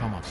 সমাধান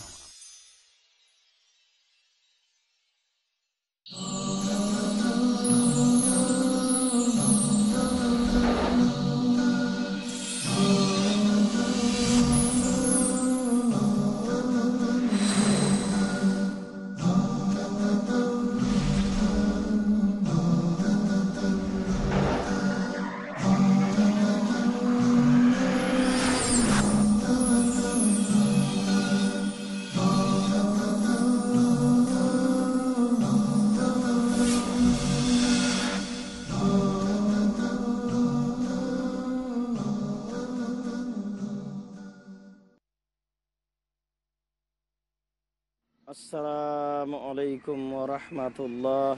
আসসালামু আলাইকুম রহমতুল্লাহ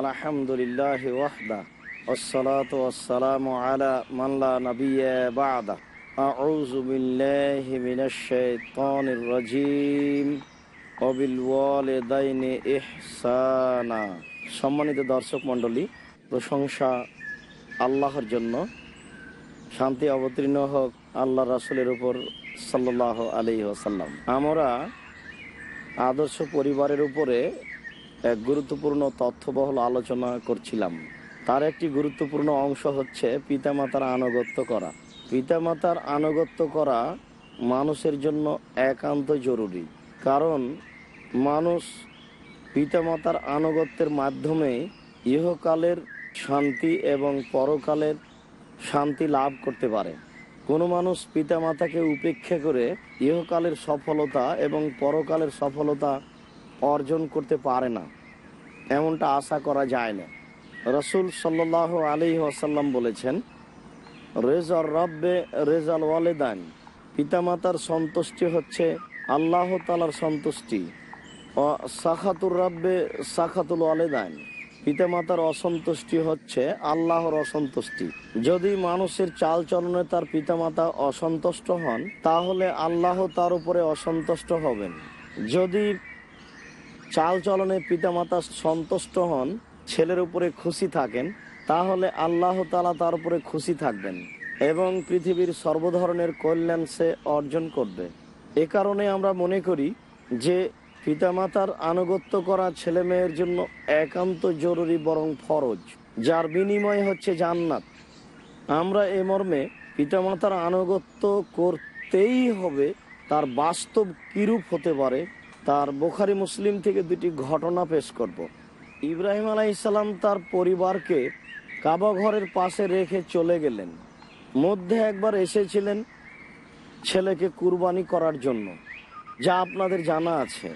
আলহামদুলিল্লাহ ওয়াহদা والصلاة والسلام على من لا نبي أعوذ بالله من الشيطان الرجيم وبالوالدين إحسانا সম্মানিত দর্শক মণ্ডলী প্রশংসা আল্লাহর জন্য শান্তি অবতীর্ণ হোক আল্লাহ রাসুলের উপর সাল্লাহ আলী ওসাল্লাম আমরা আদর্শ পরিবারের উপরে এক গুরুত্বপূর্ণ তথ্যবহল আলোচনা করছিলাম তার একটি গুরুত্বপূর্ণ অংশ হচ্ছে পিতামাতার আনুগত্য করা পিতামাতার আনুগত্য করা মানুষের জন্য একান্ত জরুরি কারণ মানুষ পিতামাতার আনুগত্যের মাধ্যমে ইহকালের শান্তি এবং পরকালের শান্তি লাভ করতে পারে কোনো মানুষ পিতামাতাকে উপেক্ষা করে ইহকালের সফলতা এবং পরকালের সফলতা অর্জন করতে পারে না এমনটা আশা করা যায় না রসুল সাল্লাহ আলী আসাল্লাম বলেছেন রেজার রব্বে রেজাল ওয়ালেদান পিতামাতার সন্তুষ্টি হচ্ছে আল্লাহ তালার সন্তুষ্টি সাখাতুর রব্বে সাখাতুল ওয়ালেদান পিতামাতার অসন্তুষ্টি হচ্ছে আল্লাহর অসন্তুষ্টি যদি মানুষের চাল চলনে তার পিতামাতা অসন্তুষ্ট হন তাহলে আল্লাহ তার উপরে অসন্তুষ্ট হবেন যদি চাল চলনে পিতামাতা সন্তুষ্ট হন ছেলের উপরে খুশি থাকেন তাহলে আল্লাহ তালা তার উপরে খুশি থাকবেন এবং পৃথিবীর সর্বধরনের কল্যাণ সে অর্জন করবে এ কারণে আমরা মনে করি যে পিতামাতার আনুগত্য করা ছেলে মেয়ের জন্য একান্ত জরুরি বরং ফরজ যার বিনিময় হচ্ছে জান্নাত আমরা এ মর্মে পিতামাতার আনুগত্য করতেই হবে তার বাস্তব কিরূপ হতে পারে তার বোখারি মুসলিম থেকে দুটি ঘটনা পেশ করব। ইব্রাহিম আলাই ইসলাম তার পরিবারকে কাবা ঘরের পাশে রেখে চলে গেলেন মধ্যে একবার এসেছিলেন ছেলেকে কুরবানি করার জন্য যা আপনাদের জানা আছে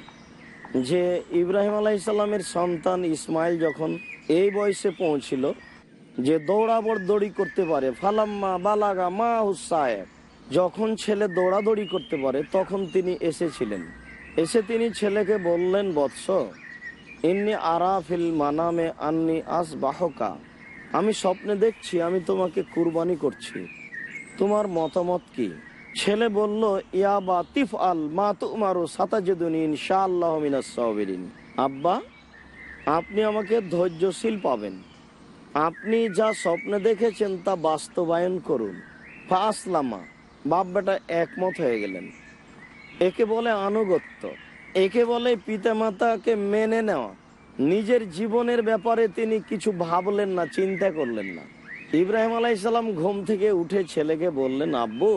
যে ইব্রাহিম আলাইসাল্লামের সন্তান ইসমাইল যখন এই বয়সে পৌঁছিল যে দৌড়াবর দৌড়ি করতে পারে ফালাম্মা বালাগা মা হুসায়েব যখন ছেলে দৌড়াদৌড়ি করতে পারে তখন তিনি এসেছিলেন এসে তিনি ছেলেকে বললেন বৎস ইন্নি আরাফিল মানামে আন্নি আস বাহকা আমি স্বপ্নে দেখছি আমি তোমাকে কুরবানি করছি তোমার মতামত কী ছেলে বলল ইয়াবা তিফ আল মা তুমারু সাতাজেদুনিন শাহ আল্লাহ মিনাসবিন আব্বা আপনি আমাকে ধৈর্যশীল পাবেন আপনি যা স্বপ্নে দেখেছেন তা বাস্তবায়ন করুন ফা আসলামা বাপ বেটা একমত হয়ে গেলেন একে বলে আনুগত্য একে বলে পিতামাতাকে মেনে নেওয়া নিজের জীবনের ব্যাপারে তিনি কিছু ভাবলেন না চিন্তা করলেন না ইব্রাহিম আলাইসাল্লাম ঘুম থেকে উঠে ছেলেকে বললেন আব্বু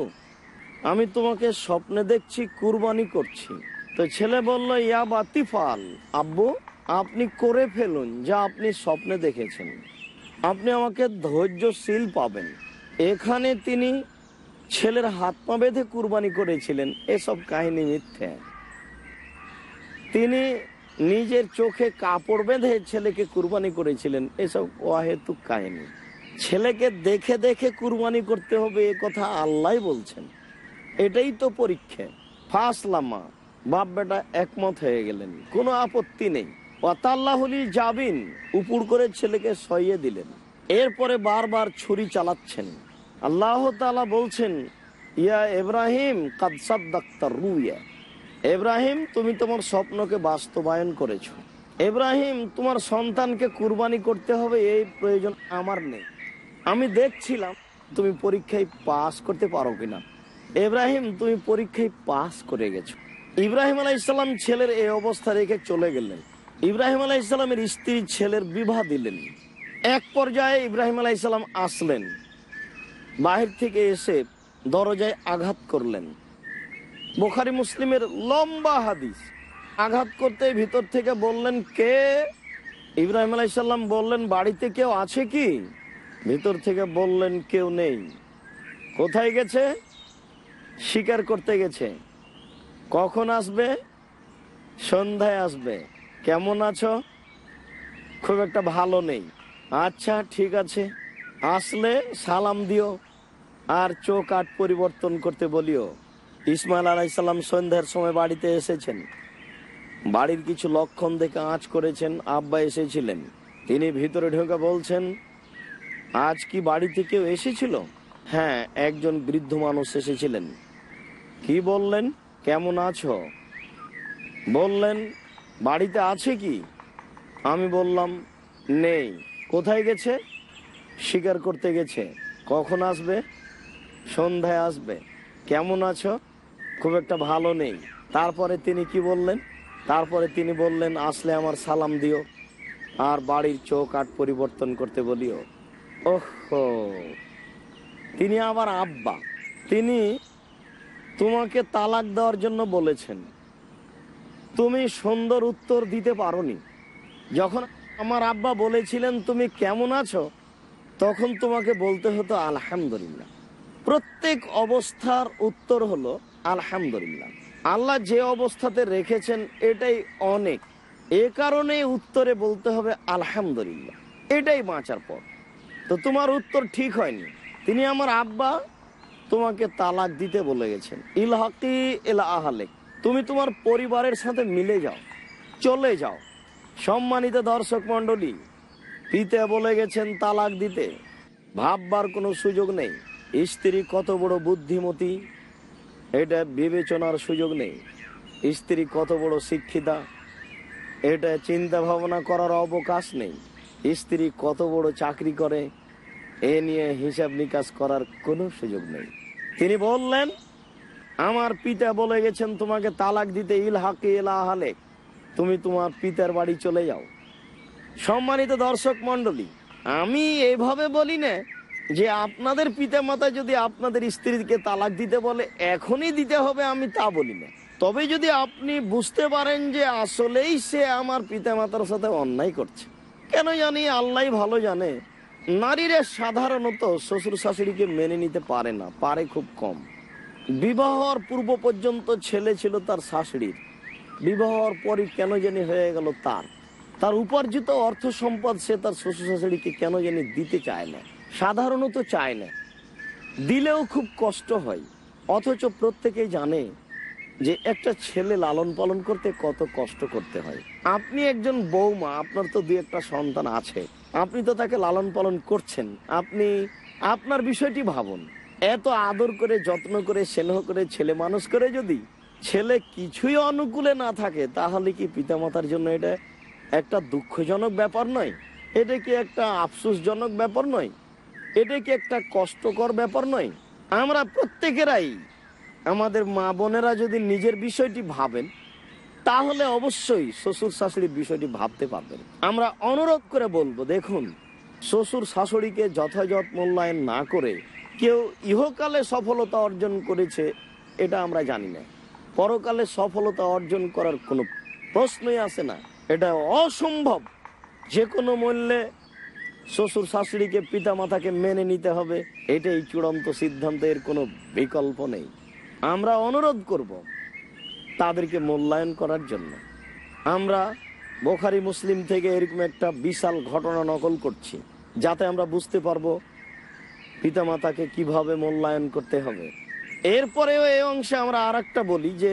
আমি তোমাকে স্বপ্নে দেখছি কুরবানি করছি তো ছেলে বলল ইয়া বাতিফাল আব্বু আপনি করে ফেলুন যা আপনি স্বপ্নে দেখেছেন আপনি আমাকে ধৈর্যশীল পাবেন এখানে তিনি ছেলের হাত পা বেঁধে কুরবানি করেছিলেন এসব কাহিনী মিথ্যে তিনি নিজের চোখে কাপড় বেঁধে ছেলেকে কুরবানি করেছিলেন এসব অহেতুক কাহিনী ছেলেকে দেখে দেখে কুরবানি করতে হবে এ কথা আল্লাহ বলছেন এটাই তো পরীক্ষা ফাসলামা বাপ বেটা একমত হয়ে গেলেন কোনো আপত্তি নেই অতাল্লাহলি যাবিন উপুর করে ছেলেকে সইয়ে দিলেন এরপরে বারবার ছুরি চালাচ্ছেন আল্লাহ তালা বলছেন ইয়া ইব্রাহিম কাদসাদ ডাক্তার রুইয়া এব্রাহিম তুমি তোমার স্বপ্নকে বাস্তবায়ন করেছ এব্রাহিম তোমার সন্তানকে কুরবানি করতে হবে এই প্রয়োজন আমার নেই আমি দেখছিলাম তুমি পরীক্ষায় পাশ করতে পারো কিনা এব্রাহিম তুমি পরীক্ষায় পাশ করে গেছো ইব্রাহিম আলাহ ইসলাম ছেলের এই অবস্থা রেখে চলে গেলেন ইব্রাহিম আলাহ ইসলামের স্ত্রী ছেলের বিবাহ দিলেন এক পর্যায়ে ইব্রাহিম আলাহ ইসলাম আসলেন বাহির থেকে এসে দরজায় আঘাত করলেন বোখারি মুসলিমের লম্বা হাদিস আঘাত করতে ভিতর থেকে বললেন কে ইব্রাহিম আলাইসাল্লাম বললেন বাড়িতে কেউ আছে কি ভিতর থেকে বললেন কেউ নেই কোথায় গেছে শিকার করতে গেছে কখন আসবে সন্ধ্যায় আসবে কেমন আছো খুব একটা ভালো নেই আচ্ছা ঠিক আছে আসলে সালাম দিও আর চোখ আট পরিবর্তন করতে বলিও ইসমাইল আলাইসাল্লাম সন্ধ্যার সময় বাড়িতে এসেছেন বাড়ির কিছু লক্ষণ দেখে আঁচ করেছেন আব্বা এসেছিলেন তিনি ভিতরে ঢোকা বলছেন আজ কি বাড়িতে কেউ এসেছিল হ্যাঁ একজন বৃদ্ধ মানুষ এসেছিলেন কি বললেন কেমন আছো বললেন বাড়িতে আছে কি আমি বললাম নেই কোথায় গেছে শিকার করতে গেছে কখন আসবে সন্ধ্যায় আসবে কেমন আছো খুব একটা ভালো নেই তারপরে তিনি কি বললেন তারপরে তিনি বললেন আসলে আমার সালাম দিও আর বাড়ির চোখ আট পরিবর্তন করতে বলিও ওহ তিনি আবার আব্বা তিনি তোমাকে তালাক দেওয়ার জন্য বলেছেন তুমি সুন্দর উত্তর দিতে পারো যখন আমার আব্বা বলেছিলেন তুমি কেমন আছো তখন তোমাকে বলতে হতো আলহামদুলিল্লাহ প্রত্যেক অবস্থার উত্তর হলো আলহামদুলিল্লাহ আল্লাহ যে অবস্থাতে রেখেছেন এটাই অনেক এ কারণে উত্তরে বলতে হবে আলহামদুলিল্লাহ এটাই বাঁচার পর তো তোমার উত্তর ঠিক হয়নি তিনি আমার আব্বা তোমাকে তালাক দিতে বলে গেছেন ইল হাকি এল আহালে তুমি তোমার পরিবারের সাথে মিলে যাও চলে যাও সম্মানিত দর্শক মন্ডলী পিতে বলে গেছেন তালাক দিতে ভাববার কোনো সুযোগ নেই স্ত্রী কত বড় বুদ্ধিমতী এটা বিবেচনার সুযোগ নেই স্ত্রী কত বড় শিক্ষিতা এটা চিন্তা ভাবনা করার অবকাশ নেই স্ত্রী কত বড় চাকরি করে এ নিয়ে হিসাব নিকাশ করার কোনো সুযোগ নেই তিনি বললেন আমার পিতা বলে গেছেন তোমাকে তালাক দিতে ইল হাকে এলাহালে তুমি তোমার পিতার বাড়ি চলে যাও সম্মানিত দর্শক মন্ডলী আমি এভাবে বলি না যে আপনাদের পিতা মাতা যদি আপনাদের স্ত্রীকে তালাক দিতে বলে এখনই দিতে হবে আমি তা বলি না তবে যদি আপনি বুঝতে পারেন যে আসলেই সে আমার পিতা মাতার সাথে অন্যায় করছে কেন জানি আল্লাহ ভালো জানে নারীরা সাধারণত শ্বশুর শাশুড়িকে মেনে নিতে পারে না পারে খুব কম বিবাহর পূর্ব পর্যন্ত ছেলে ছিল তার শাশুড়ির বিবাহর পরই কেন জানি হয়ে গেল তার তার উপার্জিত অর্থ সম্পদ সে তার শ্বশুর শাশুড়িকে কেন জানি দিতে চায় না সাধারণত চায় না দিলেও খুব কষ্ট হয় অথচ প্রত্যেকেই জানে যে একটা ছেলে লালন পালন করতে কত কষ্ট করতে হয় আপনি একজন বৌমা আপনার তো দু একটা সন্তান আছে আপনি তো তাকে লালন পালন করছেন আপনি আপনার বিষয়টি ভাবুন এত আদর করে যত্ন করে স্নেহ করে ছেলে মানুষ করে যদি ছেলে কিছুই অনুকূলে না থাকে তাহলে কি পিতামাতার জন্য এটা একটা দুঃখজনক ব্যাপার নয় এটা কি একটা আফসোসজনক ব্যাপার নয় এটা কি একটা কষ্টকর ব্যাপার নয় আমরা প্রত্যেকেরাই আমাদের মা বোনেরা যদি নিজের বিষয়টি ভাবেন তাহলে অবশ্যই শ্বশুর শাশুড়ির বিষয়টি ভাবতে পারবেন আমরা অনুরোধ করে বলবো দেখুন শ্বশুর শাশুড়িকে যথাযথ মূল্যায়ন না করে কেউ ইহকালে সফলতা অর্জন করেছে এটা আমরা জানি না পরকালে সফলতা অর্জন করার কোনো প্রশ্নই আসে না এটা অসম্ভব যে কোনো মূল্যে শ্বশুর শাশুড়িকে পিতা মাতাকে মেনে নিতে হবে এটাই চূড়ান্ত সিদ্ধান্তের কোনো বিকল্প নেই আমরা অনুরোধ করব। তাদেরকে মূল্যায়ন করার জন্য আমরা বোখারি মুসলিম থেকে এরকম একটা বিশাল ঘটনা নকল করছি যাতে আমরা বুঝতে পারবো পিতামাতাকে কিভাবে মূল্যায়ন করতে হবে এরপরেও এই অংশে আমরা আর বলি যে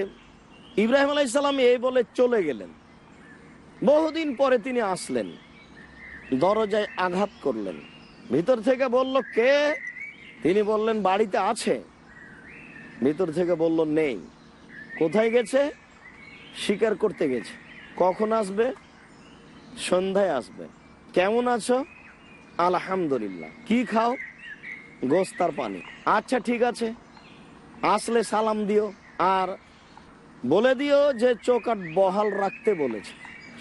ইব্রাহিম আলাইসাল্লাম এই বলে চলে গেলেন বহুদিন পরে তিনি আসলেন দরজায় আঘাত করলেন ভিতর থেকে বলল কে তিনি বললেন বাড়িতে আছে ভিতর থেকে বলল নেই কোথায় গেছে শিকার করতে গেছে কখন আসবে সন্ধ্যায় আসবে কেমন আছো আলহামদুলিল্লাহ কি খাও গোস্তার পানি আচ্ছা ঠিক আছে আসলে সালাম দিও আর বলে দিও যে চোকাট বহাল রাখতে বলেছে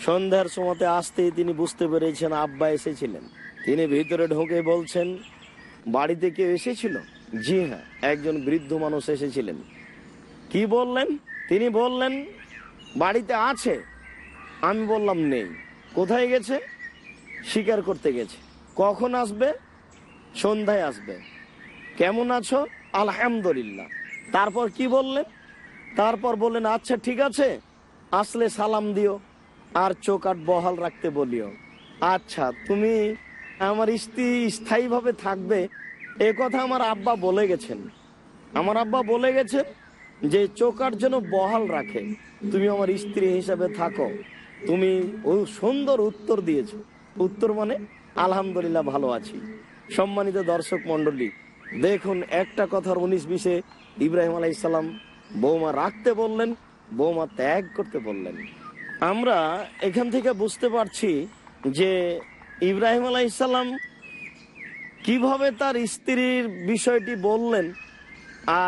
সন্ধ্যার সময়তে আসতেই তিনি বুঝতে পেরেছেন আব্বা এসেছিলেন তিনি ভিতরে ঢোকে বলছেন বাড়িতে কেউ এসেছিল জি হ্যাঁ একজন বৃদ্ধ মানুষ এসেছিলেন কি বললেন তিনি বললেন বাড়িতে আছে আমি বললাম নেই কোথায় গেছে শিকার করতে গেছে কখন আসবে সন্ধ্যায় আসবে কেমন আছো আলহামদুলিল্লাহ তারপর কি বললেন তারপর বললেন আচ্ছা ঠিক আছে আসলে সালাম দিও আর চোকাট বহাল রাখতে বলিও আচ্ছা তুমি আমার স্ত্রী স্থায়ীভাবে থাকবে এ কথা আমার আব্বা বলে গেছেন আমার আব্বা বলে গেছেন যে চোকার জন্য বহাল রাখে তুমি আমার স্ত্রী হিসাবে থাকো তুমি ও সুন্দর উত্তর দিয়েছ উত্তর মানে আলহামদুলিল্লাহ ভালো আছি সম্মানিত দর্শক মন্ডলী দেখুন একটা কথার উনিশ বিশে ইব্রাহিম আলাইসাল্লাম বৌমা রাখতে বললেন বৌমা ত্যাগ করতে বললেন আমরা এখান থেকে বুঝতে পারছি যে ইব্রাহিম আলাইসাল্লাম কিভাবে তার স্ত্রীর বিষয়টি বললেন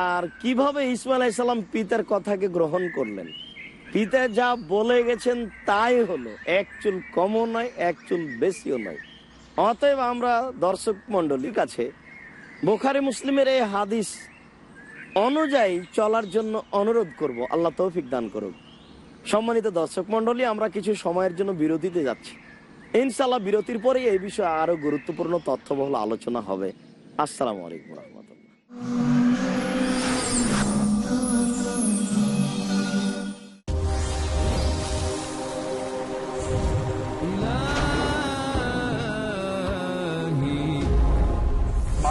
আর কিভাবে ইসমাল আলাইসাল্লাম পিতার কথাকে গ্রহণ করলেন পিতা যা বলে গেছেন তাই হলো এক চুল কমও নয় এক চুল বেশিও নয় অতএব আমরা দর্শক মন্ডলীর কাছে বোখারি মুসলিমের এই হাদিস অনুযায়ী চলার জন্য অনুরোধ করব আল্লাহ তৌফিক দান করুক সম্মানিত দর্শক মন্ডলী আমরা কিছু সময়ের জন্য বিরতিতে যাচ্ছি ইনশাল্লাহ বিরতির পরে এই বিষয়ে আরও গুরুত্বপূর্ণ তথ্যবহুল আলোচনা হবে আসসালামু আলাইকুম রহমতুল্লাহ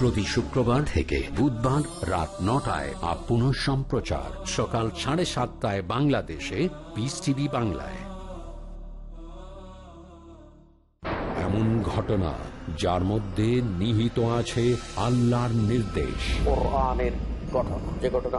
প্রতি শুক্রবার থেকে বুধবার রাত নটায় আর পুনঃ সম্প্রচার সকাল সাড়ে সাতটায় বাংলাদেশে পিস টিভি বাংলায় এমন ঘটনা যার মধ্যে নিহিত আছে আল্লাহর নির্দেশ যে ঘটনা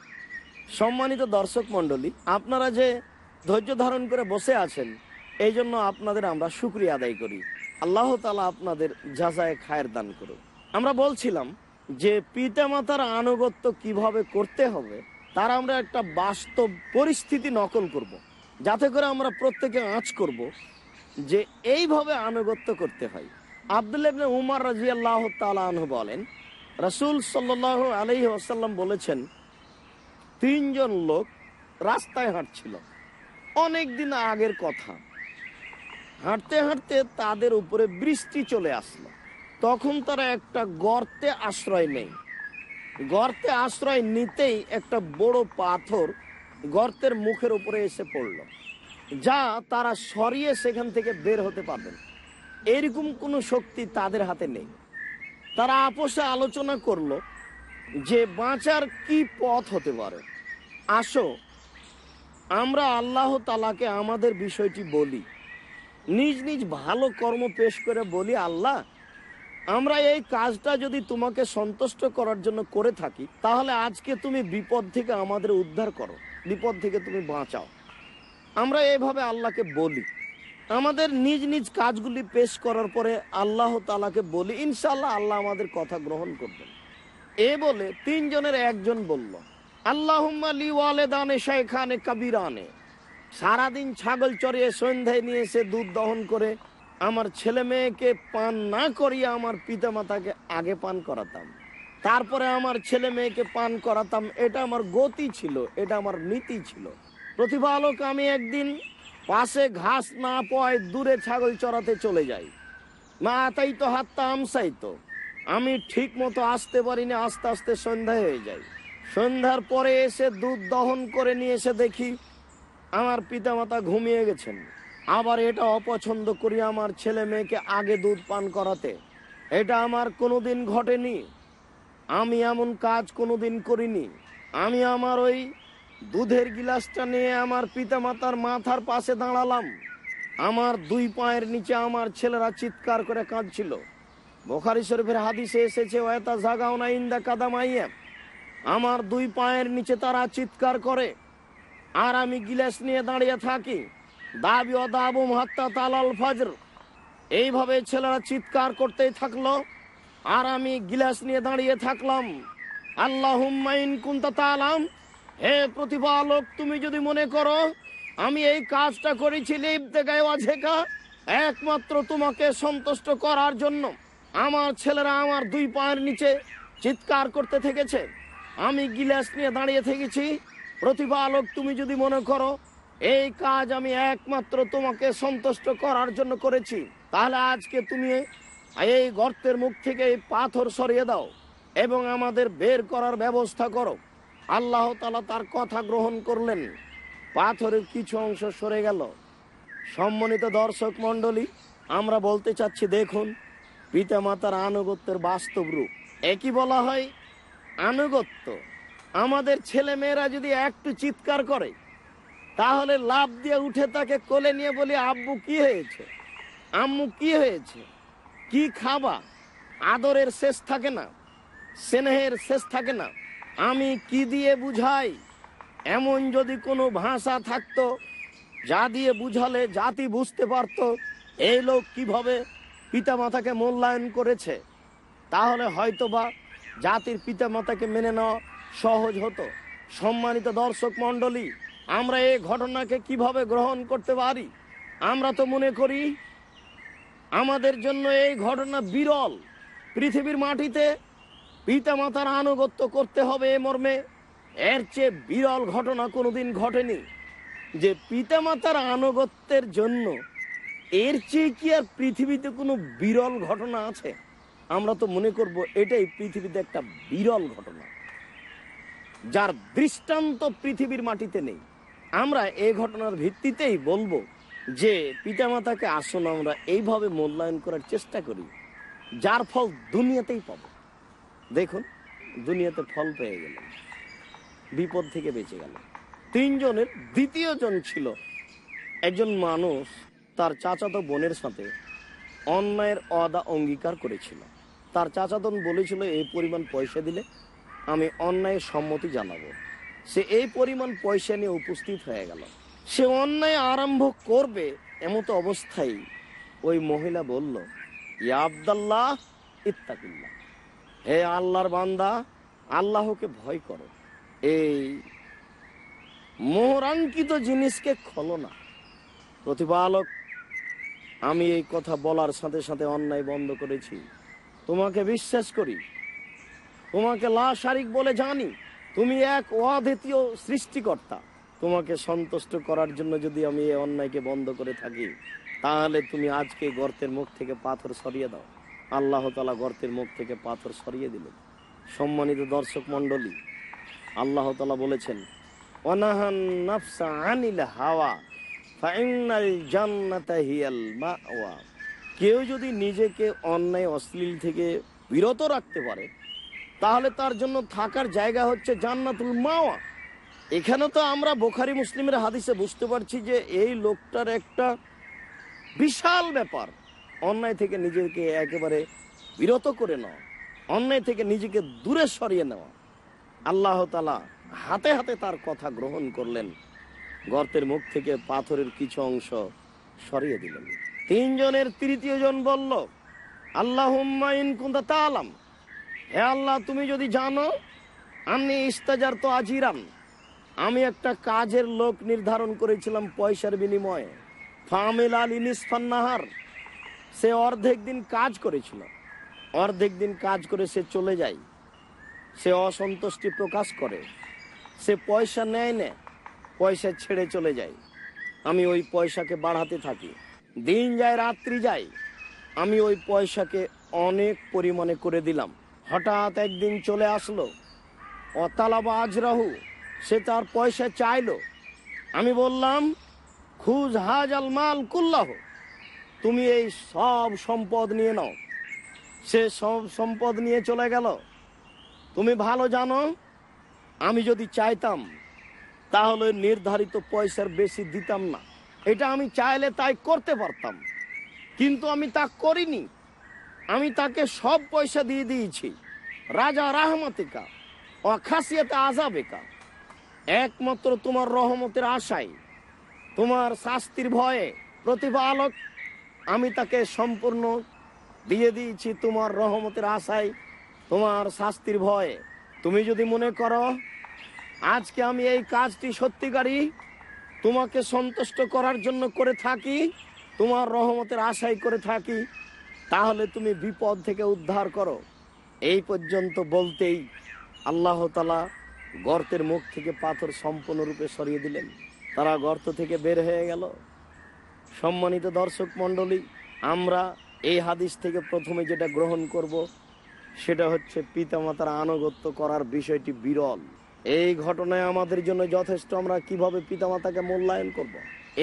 সম্মানিত দর্শক মন্ডলী আপনারা যে ধৈর্য ধারণ করে বসে আছেন এই জন্য আপনাদের আমরা সুক্রিয়া আদায় করি আল্লাহ তালা আপনাদের যাচায় খায়ের দান করুন আমরা বলছিলাম যে পিতামাতার আনুগত্য কিভাবে করতে হবে তার আমরা একটা বাস্তব পরিস্থিতি নকল করব। যাতে করে আমরা প্রত্যেকে আঁচ করব যে এইভাবে আনুগত্য করতে হয় আবদুল উমার রাজিয়াল্লাহ তালাহ বলেন রসুল সাল্লাহ আলহি আসাল্লাম বলেছেন তিনজন লোক রাস্তায় হাঁটছিল অনেক দিন আগের কথা হাঁটতে হাঁটতে তাদের উপরে বৃষ্টি চলে আসলো তখন তারা একটা গর্তে আশ্রয় নেই গর্তে আশ্রয় নিতেই একটা বড় পাথর গর্তের মুখের উপরে এসে পড়ল যা তারা সরিয়ে সেখান থেকে বের হতে পারবেন এরকম কোনো শক্তি তাদের হাতে নেই তারা আপোষে আলোচনা করলো যে বাঁচার কি পথ হতে পারে আসো আমরা আল্লাহ তালাকে আমাদের বিষয়টি বলি নিজ নিজ ভালো কর্ম পেশ করে বলি আল্লাহ আমরা এই কাজটা যদি তোমাকে সন্তুষ্ট করার জন্য করে থাকি তাহলে আজকে তুমি বিপদ থেকে আমাদের উদ্ধার করো বিপদ থেকে তুমি বাঁচাও আমরা এইভাবে আল্লাহকে বলি আমাদের নিজ নিজ কাজগুলি পেশ করার পরে আল্লাহ তালাকে বলি ইনশাল্লাহ আল্লাহ আমাদের কথা গ্রহণ করবেন এ বলে তিনজনের একজন বলল সারাদিন ছাগল চড়িয়ে সন্ধ্যায় নিয়ে এসে দুধ দহন করে আমার ছেলে মেয়েকে পান না করিয়ে আমার পিতা মাতাকে আগে পান করাতাম তারপরে আমার ছেলে মেয়েকে পান করাতাম এটা আমার গতি ছিল এটা আমার নীতি ছিল প্রতিপালক আমি একদিন পাশে ঘাস না পয় দূরে ছাগল চড়াতে চলে যাই মা তাই তো হাত আমসাই তো আমি ঠিক মতো আসতে পারিনি আস্তে আস্তে সন্ধ্যা হয়ে যায় সন্ধ্যার পরে এসে দুধ দহন করে নিয়ে এসে দেখি আমার পিতামাতা ঘুমিয়ে গেছেন আবার এটা অপছন্দ করি আমার ছেলে মেয়েকে আগে দুধ পান করাতে এটা আমার কোনোদিন ঘটেনি আমি এমন কাজ কোনোদিন করিনি আমি আমার ওই দুধের গিলাসটা নিয়ে আমার পিতামাতার মাথার পাশে দাঁড়ালাম আমার দুই পায়ের নিচে আমার ছেলেরা চিৎকার করে কাঁদছিল বোখারি শরীফের হাদিসে এসেছে ওয়েতা জাগাও না ইন্দা কাদামাইয়া আমার দুই পায়ের নিচে তারা চিৎকার করে আর আমি গিলাস নিয়ে দাঁড়িয়ে থাকি দাবি ও দাবু হাত্তা তালাল ফজর এইভাবে ছেলেরা চিৎকার করতেই থাকলো আর আমি গিলাস নিয়ে দাঁড়িয়ে থাকলাম আল্লাহ তালাম হে প্রতিপালক তুমি যদি মনে করো আমি এই কাজটা করেছি একমাত্র তোমাকে সন্তুষ্ট করার জন্য আমার ছেলেরা আমার দুই পায়ের নিচে চিৎকার করতে থেকেছে আমি গিলাস নিয়ে দাঁড়িয়ে থেকেছি প্রতিপালক তুমি যদি মনে করো এই কাজ আমি একমাত্র তোমাকে সন্তুষ্ট করার জন্য করেছি তাহলে আজকে তুমি এই গর্তের মুখ থেকে এই পাথর সরিয়ে দাও এবং আমাদের বের করার ব্যবস্থা করো আল্লাহ তালা তার কথা গ্রহণ করলেন পাথরের কিছু অংশ সরে গেল সম্মানিত দর্শক মণ্ডলী আমরা বলতে চাচ্ছি দেখুন পিতামাতার আনুগত্যের বাস্তব রূপ একই বলা হয় আনুগত্য আমাদের ছেলে মেয়েরা যদি একটু চিৎকার করে তাহলে লাভ দিয়ে উঠে তাকে কোলে নিয়ে বলি আব্বু কি হয়েছে আম্মু কি হয়েছে কি খাবা আদরের শেষ থাকে না স্নেহের শেষ থাকে না আমি কি দিয়ে বুঝাই এমন যদি কোনো ভাষা থাকতো যা দিয়ে বুঝালে জাতি বুঝতে পারত এই লোক কিভাবে পিতামাতাকে মূল্যায়ন করেছে তাহলে হয়তোবা জাতির পিতা মাতাকে মেনে নেওয়া সহজ হতো সম্মানিত দর্শক মন্ডলী আমরা এই ঘটনাকে কিভাবে গ্রহণ করতে পারি আমরা তো মনে করি আমাদের জন্য এই ঘটনা বিরল পৃথিবীর মাটিতে পিতা মাতার আনুগত্য করতে হবে এ মর্মে এর চেয়ে বিরল ঘটনা কোনোদিন ঘটেনি যে পিতা মাতার আনুগত্যের জন্য এর চেয়ে কি আর পৃথিবীতে কোনো বিরল ঘটনা আছে আমরা তো মনে করব এটাই পৃথিবীতে একটা বিরল ঘটনা যার দৃষ্টান্ত পৃথিবীর মাটিতে নেই আমরা এই ঘটনার ভিত্তিতেই বলবো যে পিতামাতাকে আসন আমরা এইভাবে মূল্যায়ন করার চেষ্টা করি যার ফল দুনিয়াতেই পাব দেখুন দুনিয়াতে ফল পেয়ে গেল বিপদ থেকে বেঁচে গেল তিনজনের দ্বিতীয় জন ছিল একজন মানুষ তার চাচাতো বোনের সাথে অন্যায়ের অদা অঙ্গীকার করেছিল তার চাচাতন বলেছিল এই পরিমাণ পয়সা দিলে আমি অন্যায় সম্মতি জানাবো সে এই পরিমাণ পয়সা নিয়ে উপস্থিত হয়ে গেল সে অন্যায় আরম্ভ করবে এমত অবস্থায় ওই মহিলা বলল ইয়া আবদাল্লাহ ইত্তাকিল্লা হে আল্লাহর বান্দা আল্লাহকে ভয় করো এই মোহরাঙ্কিত জিনিসকে খলো না প্রতিপালক আমি এই কথা বলার সাথে সাথে অন্যায় বন্ধ করেছি তোমাকে বিশ্বাস করি তোমাকে লাশারিক বলে জানি তুমি এক অদ্বিতীয় সৃষ্টিকর্তা তোমাকে সন্তুষ্ট করার জন্য যদি আমি এই অন্যায়কে বন্ধ করে থাকি তাহলে তুমি আজকে গর্তের মুখ থেকে পাথর সরিয়ে দাও আল্লাহ তালা গর্তের মুখ থেকে পাথর সরিয়ে দিল সম্মানিত দর্শক মন্ডলী আল্লাহ তালা বলেছেন অনাহান নাফসা আনিল হাওয়া ফাইনাল জান্নাতা হিয়াল মাওয়া কেউ যদি নিজেকে অন্যায় অশ্লীল থেকে বিরত রাখতে পারে তাহলে তার জন্য থাকার জায়গা হচ্ছে জান্নাতুল মাওয়া এখানে তো আমরা বোখারি মুসলিমের হাদিসে বুঝতে পারছি যে এই লোকটার একটা বিশাল ব্যাপার অন্যায় থেকে নিজেকে একেবারে বিরত করে নেওয়া অন্যায় থেকে নিজেকে দূরে সরিয়ে নেওয়া আল্লাহ তালা হাতে হাতে তার কথা গ্রহণ করলেন গর্তের মুখ থেকে পাথরের কিছু অংশ সরিয়ে দিলেন তিনজনের তৃতীয় জন বলল আল্লাহ কুন্দা তা আলাম হে আল্লাহ তুমি যদি জানো আমি ইস্তাজার তো আজিরাম আমি একটা কাজের লোক নির্ধারণ করেছিলাম পয়সার বিনিময়ে ফামিল আল ইনিসফান্নাহার সে অর্ধেক দিন কাজ করেছিল অর্ধেক দিন কাজ করে সে চলে যায় সে অসন্তুষ্টি প্রকাশ করে সে পয়সা নেয় না পয়সা ছেড়ে চলে যায় আমি ওই পয়সাকে বাড়াতে থাকি দিন যায় রাত্রি যায় আমি ওই পয়সাকে অনেক পরিমাণে করে দিলাম হঠাৎ একদিন চলে আসলো অতালাবা রাহু সে তার পয়সা চাইল আমি বললাম খুজ হাজাল মাল কুল্লাহ তুমি এই সব সম্পদ নিয়ে নাও সে সব সম্পদ নিয়ে চলে গেল তুমি ভালো জানো আমি যদি চাইতাম তাহলে নির্ধারিত পয়সার বেশি দিতাম না এটা আমি চাইলে তাই করতে পারতাম কিন্তু আমি তা করিনি আমি তাকে সব পয়সা দিয়ে দিয়েছি রাজা রাহমতিকা ও খাসিয়াতে আজাবেকা একমাত্র তোমার রহমতের আশায় তোমার শাস্তির ভয়ে প্রতিভা আলোক আমি তাকে সম্পূর্ণ দিয়ে দিয়েছি তোমার রহমতের আশায় তোমার শাস্তির ভয়ে তুমি যদি মনে করো আজকে আমি এই কাজটি সত্যিকারী তোমাকে সন্তুষ্ট করার জন্য করে থাকি তোমার রহমতের আশাই করে থাকি তাহলে তুমি বিপদ থেকে উদ্ধার করো এই পর্যন্ত বলতেই আল্লাহ তালা গর্তের মুখ থেকে পাথর সম্পূর্ণরূপে সরিয়ে দিলেন তারা গর্ত থেকে বের হয়ে গেল সম্মানিত দর্শক মণ্ডলী আমরা এই হাদিস থেকে প্রথমে যেটা গ্রহণ করব সেটা হচ্ছে পিতামাতার আনুগত্য করার বিষয়টি বিরল এই ঘটনায় আমাদের জন্য যথেষ্ট আমরা কিভাবে পিতামাতাকে মূল্যায়ন করব।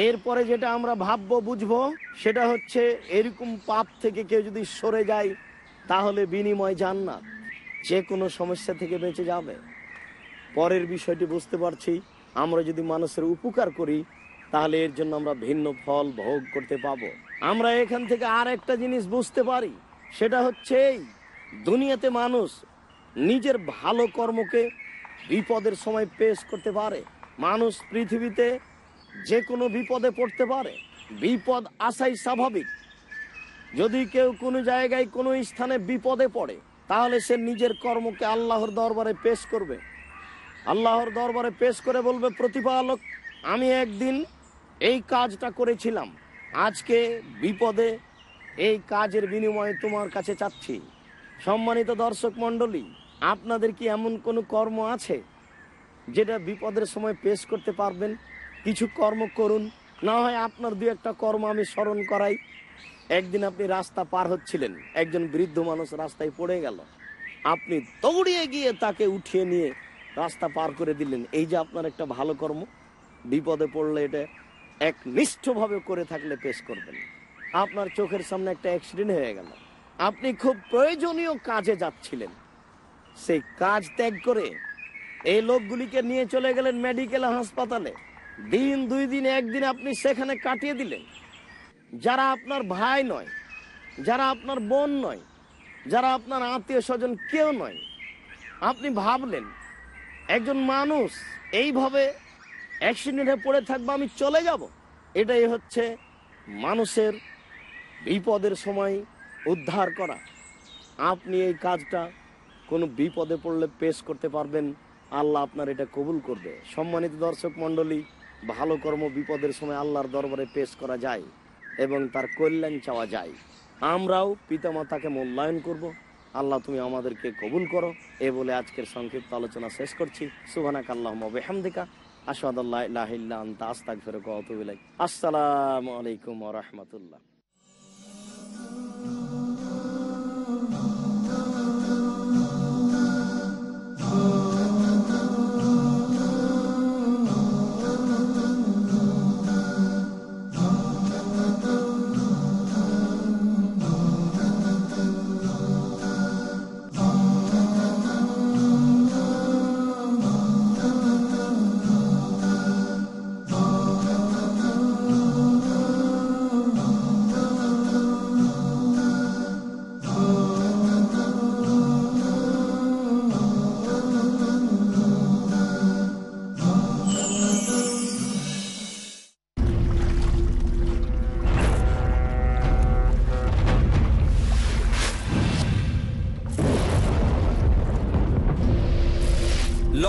এরপরে যেটা আমরা ভাববো বুঝবো সেটা হচ্ছে এরকম পাপ থেকে কেউ যদি সরে যায় তাহলে বিনিময় যান না যে কোনো সমস্যা থেকে বেঁচে যাবে পরের বিষয়টি বুঝতে পারছি আমরা যদি মানুষের উপকার করি তাহলে এর জন্য আমরা ভিন্ন ফল ভোগ করতে পাবো আমরা এখান থেকে আর একটা জিনিস বুঝতে পারি সেটা হচ্ছে দুনিয়াতে মানুষ নিজের ভালো কর্মকে বিপদের সময় পেশ করতে পারে মানুষ পৃথিবীতে যে কোনো বিপদে পড়তে পারে বিপদ আসাই স্বাভাবিক যদি কেউ কোনো জায়গায় কোনো স্থানে বিপদে পড়ে তাহলে সে নিজের কর্মকে আল্লাহর দরবারে পেশ করবে আল্লাহর দরবারে পেশ করে বলবে প্রতিপালক আমি একদিন এই কাজটা করেছিলাম আজকে বিপদে এই কাজের বিনিময়ে তোমার কাছে চাচ্ছি সম্মানিত দর্শক মণ্ডলী আপনাদের কি এমন কোনো কর্ম আছে যেটা বিপদের সময় পেশ করতে পারবেন কিছু কর্ম করুন না হয় আপনার দু একটা কর্ম আমি স্মরণ করাই একদিন আপনি রাস্তা পার হচ্ছিলেন একজন বৃদ্ধ মানুষ রাস্তায় পড়ে গেল আপনি দৌড়িয়ে গিয়ে তাকে উঠিয়ে নিয়ে রাস্তা পার করে দিলেন এই যে আপনার একটা ভালো কর্ম বিপদে পড়লে এটা এক নিষ্ঠভাবে করে থাকলে পেশ করবেন আপনার চোখের সামনে একটা অ্যাক্সিডেন্ট হয়ে গেল আপনি খুব প্রয়োজনীয় কাজে যাচ্ছিলেন সেই কাজ ত্যাগ করে এই লোকগুলিকে নিয়ে চলে গেলেন মেডিকেল হাসপাতালে দিন দুই দিন একদিন আপনি সেখানে কাটিয়ে দিলেন যারা আপনার ভাই নয় যারা আপনার বোন নয় যারা আপনার আত্মীয় স্বজন কেউ নয় আপনি ভাবলেন একজন মানুষ এইভাবে অ্যাক্সিডেন্টে পড়ে থাকবো আমি চলে যাব এটাই হচ্ছে মানুষের বিপদের সময় উদ্ধার করা আপনি এই কাজটা কোনো বিপদে পড়লে পেশ করতে পারবেন আল্লাহ আপনার এটা কবুল করবে সম্মানিত দর্শক মণ্ডলী ভালো কর্ম বিপদের সময় আল্লাহর দরবারে পেশ করা যায় এবং তার কল্যাণ চাওয়া যায় আমরাও পিতামাতাকে মূল্যায়ন করব আল্লাহ তুমি আমাদেরকে কবুল করো এ বলে আজকের সংক্ষিপ্ত আলোচনা শেষ করছি সুবানাক আল্লাহ বেহামদিকা আসাদ ফেরক আসসালামু আলাইকুম রহমতুল্লাহ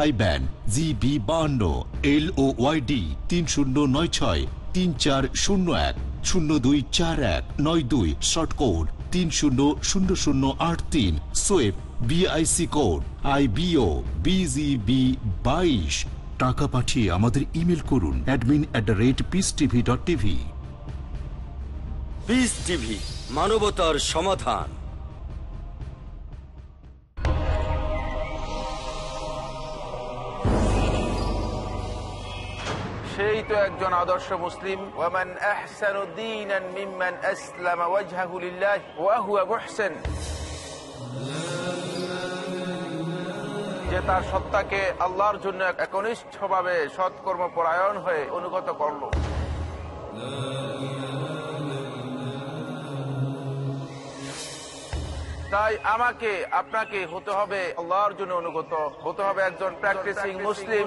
I G B L O Y D তিন শূন্য নয় ছয় তিন চার শূন্য এক শূন্য দুই চার এক নয় দুই শর্ট কোড তিন শূন্য শূন্য শূন্য আট তিন কোড আই বাইশ টাকা পাঠিয়ে আমাদের ইমেল করুন admin at rate peace TV dot TV peace TV মানবতার সমাধান সেই তো একজন আদর্শ মুসলিম ওয়া হুয়া যে তার সত্তাকে আল্লাহর জন্য একনিষ্ঠভাবে সৎকর্ম পরায়ণ হয়ে অনুগত করল তাই আমাকে আপনাকে হতে হবে আল্লাহর জন্য অনুগত হতে হবে একজন প্র্যাকটিসিং মুসলিম